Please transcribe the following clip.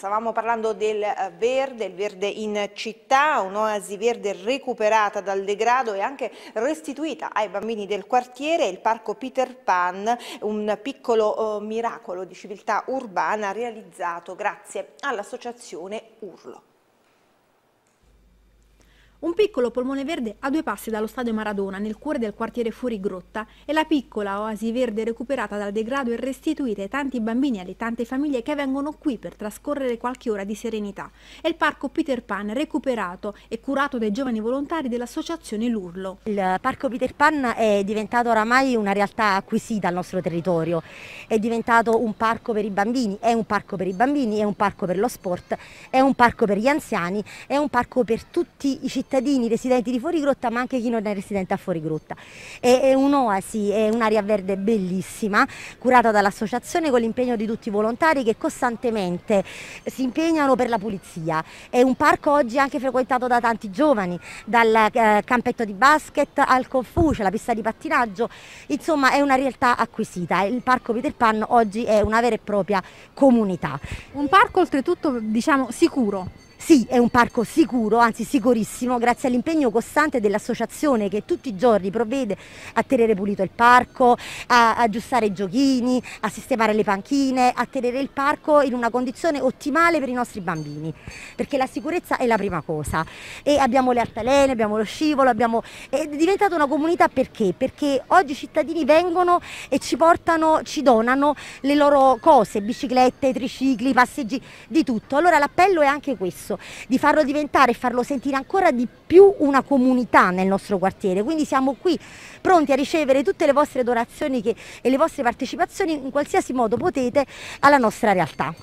stavamo parlando del eh, verde, il verde in città, un'oasi verde recuperata dal degrado e anche restituita ai bambini del quartiere, il parco Peter Pan, un piccolo oh, miracolo di civiltà urbana realizzato grazie all'associazione Urlo. Un piccolo polmone verde a due passi dallo stadio Maradona, nel cuore del quartiere fuori Grotta, è la piccola oasi verde recuperata dal degrado e restituita ai tanti bambini e alle tante famiglie che vengono qui per trascorrere qualche ora di serenità. È il parco Peter Pan, recuperato e curato dai giovani volontari dell'associazione L'Urlo. Il parco Peter Pan è diventato oramai una realtà acquisita al nostro territorio. È diventato un parco per i bambini, è un parco per i bambini, è un parco per lo sport, è un parco per gli anziani, è un parco per tutti i cittadini cittadini residenti di Fuorigrotta ma anche chi non è residente a Fuorigrotta. È, è un'oasi, è un'area verde bellissima curata dall'associazione con l'impegno di tutti i volontari che costantemente si impegnano per la pulizia. È un parco oggi anche frequentato da tanti giovani, dal eh, campetto di basket al Confucio, la pista di pattinaggio, insomma è una realtà acquisita. Il parco Peter Pan oggi è una vera e propria comunità. Un parco oltretutto diciamo sicuro sì, è un parco sicuro, anzi sicurissimo, grazie all'impegno costante dell'associazione che tutti i giorni provvede a tenere pulito il parco, a aggiustare i giochini, a sistemare le panchine, a tenere il parco in una condizione ottimale per i nostri bambini, perché la sicurezza è la prima cosa. E abbiamo le altalene, abbiamo lo scivolo, abbiamo... è diventata una comunità perché? Perché oggi i cittadini vengono e ci portano, ci donano le loro cose, biciclette, tricicli, passeggi, di tutto. Allora l'appello è anche questo, di farlo diventare e farlo sentire ancora di più una comunità nel nostro quartiere. Quindi siamo qui pronti a ricevere tutte le vostre donazioni che, e le vostre partecipazioni in qualsiasi modo potete alla nostra realtà.